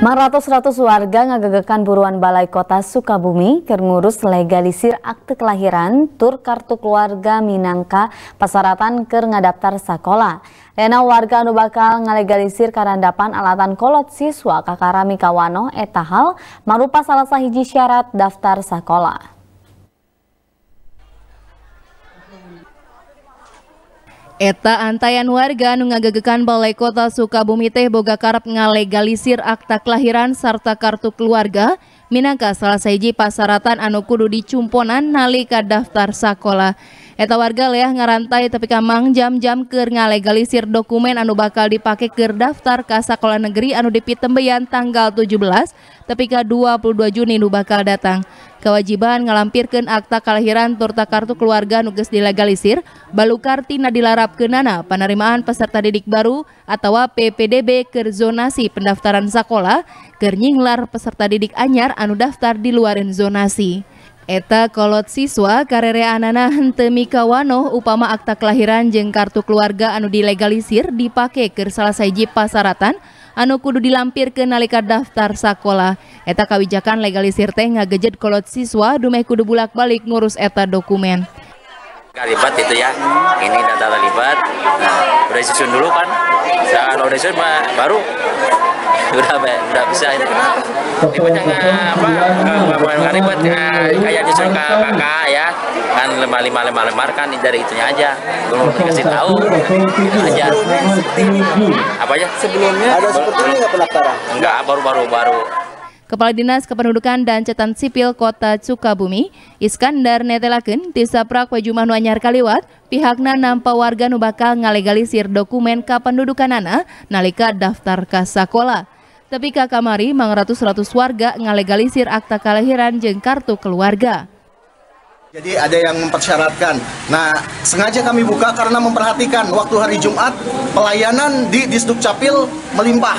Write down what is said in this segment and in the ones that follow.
Maratus ratus warga ngagegekan buruan Balai Kota Sukabumi kerngurus legalisir akte kelahiran tur kartu keluarga Minangka pasaratan ker ngadaptar sekolah. warga anu bakal ngalegalisir karandapan alatan kolot siswa kakarami kawano etahal marupa salah sahiji syarat daftar sekolah. Eta antayan warga nu ngagegekan Balai Kota Sukabumi teh boga karep ngalegalisir akta kelahiran sarta kartu keluarga minangka salah seji pasaratan anu kudu dicumponan nalika daftar sakola eta warga leah ya, ngarantai tapi kamang jam-jam ke ngalegalisir dokumen anu bakal dipakai ke daftar ke sekolah negeri anu dipitembeyan tanggal 17 tapi ke 22 Juni nu bakal datang kewajiban ngalampirkan akta kelahiran turta kartu keluarga nuges dilegalisir balu kartina dilarap Nana penerimaan peserta didik baru atau PPDB ke zonasi pendaftaran sekolah kernyinglar peserta didik anyar anu daftar di luarin zonasi. Eta kolot siswa karere anana hentemi kawano upama akta kelahiran jeng kartu keluarga anu dilegalisir dipake ke salah saiji pasaratan anu kudu dilampir ke nalika daftar sekolah. Eta kawijakan legalisir teh ngagejed kolot siswa dumeh kudu bulak balik ngurus eta dokumen libat itu ya ini data terlibat nah udah disusun dulu kan nah, kalau udah disusun baru udah udah bisa ini libatnya eh, apa bukan eh, libat nah, kayak disusun ke kakak ya kan lima lima lima lemar kan dari itunya aja belum dikasih tahu aja apa ya sebelumnya ada seperti ini nggak pendaftaran enggak baru baru baru Kepala Dinas Kependudukan dan Catatan Sipil Kota Sukabumi, Iskandar Netelaken, tisaprak jumlah nuanyar kaliwat, pihakna nampak warga nu bakal ngalegalisir dokumen kependudukan anak nalika daftar kasakola. Tapi kakamari mangratus ratus warga ngalegalisir akta kelahiran jeng kartu keluarga. Jadi ada yang mempersyaratkan. Nah, sengaja kami buka karena memperhatikan waktu hari Jumat pelayanan di Disduk Capil melimpah.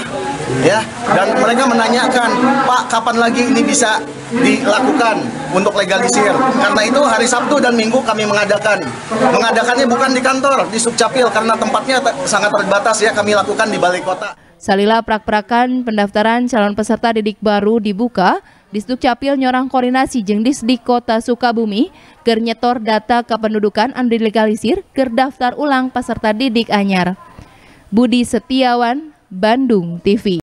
Ya, dan mereka menanyakan, "Pak, kapan lagi ini bisa dilakukan untuk legalisir?" Karena itu hari Sabtu dan Minggu kami mengadakan. Mengadakannya bukan di kantor, di Sukcapil karena tempatnya sangat terbatas ya, kami lakukan di balai kota. Salila prak-prakan pendaftaran calon peserta didik baru dibuka Disduk Capil nyorang koordinasi jeng di Kota Sukabumi keur data kependudukan andri legalisir keur daftar ulang peserta didik anyar. Budi Setiawan, Bandung TV.